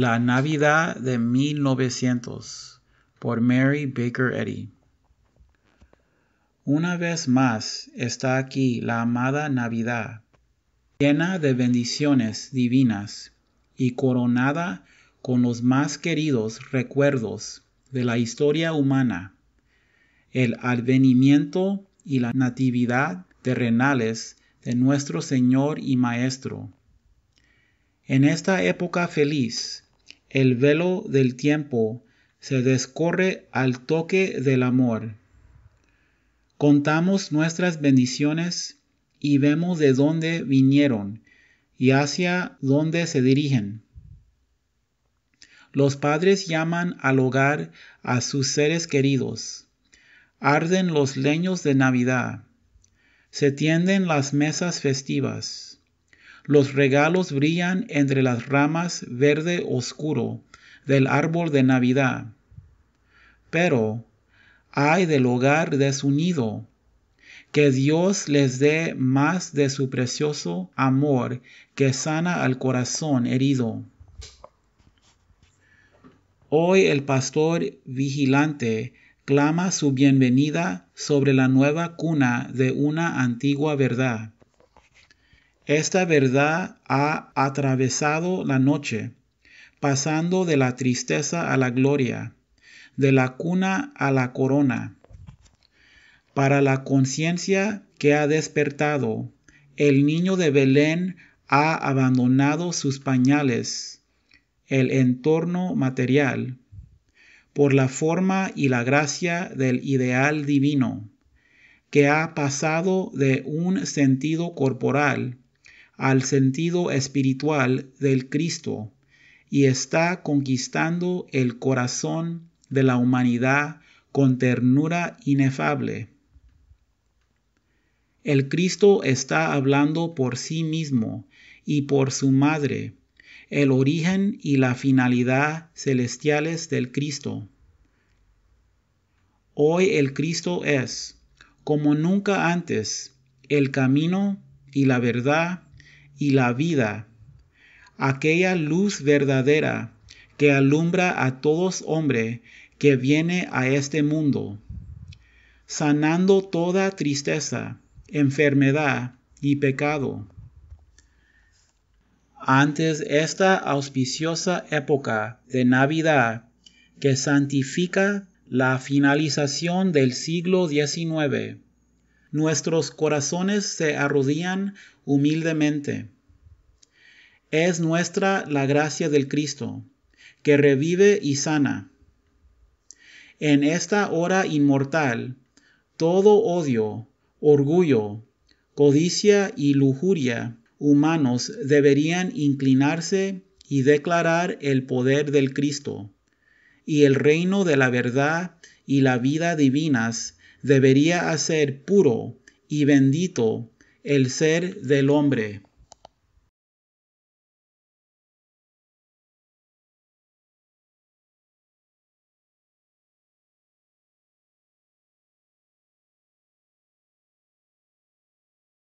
La Navidad de 1900 por Mary Baker Eddy. Una vez más está aquí la amada Navidad, llena de bendiciones divinas y coronada con los más queridos recuerdos de la historia humana, el advenimiento y la natividad terrenales de nuestro Señor y Maestro. En esta época feliz, el velo del tiempo se descorre al toque del amor. Contamos nuestras bendiciones y vemos de dónde vinieron y hacia dónde se dirigen. Los padres llaman al hogar a sus seres queridos. Arden los leños de Navidad. Se tienden las mesas festivas los regalos brillan entre las ramas verde oscuro del árbol de Navidad. Pero, ay del hogar desunido, que Dios les dé más de su precioso amor que sana al corazón herido. Hoy el pastor vigilante clama su bienvenida sobre la nueva cuna de una antigua verdad. Esta verdad ha atravesado la noche, pasando de la tristeza a la gloria, de la cuna a la corona. Para la conciencia que ha despertado, el niño de Belén ha abandonado sus pañales, el entorno material, por la forma y la gracia del ideal divino, que ha pasado de un sentido corporal al sentido espiritual del Cristo y está conquistando el corazón de la humanidad con ternura inefable. El Cristo está hablando por sí mismo y por su madre, el origen y la finalidad celestiales del Cristo. Hoy el Cristo es, como nunca antes, el camino y la verdad y la vida, aquella luz verdadera que alumbra a todos hombre que viene a este mundo, sanando toda tristeza, enfermedad y pecado. Antes esta auspiciosa época de Navidad que santifica la finalización del siglo XIX, nuestros corazones se arrodillan humildemente. Es nuestra la gracia del Cristo, que revive y sana. En esta hora inmortal, todo odio, orgullo, codicia y lujuria humanos deberían inclinarse y declarar el poder del Cristo y el reino de la verdad y la vida divinas debería hacer puro y bendito el ser del hombre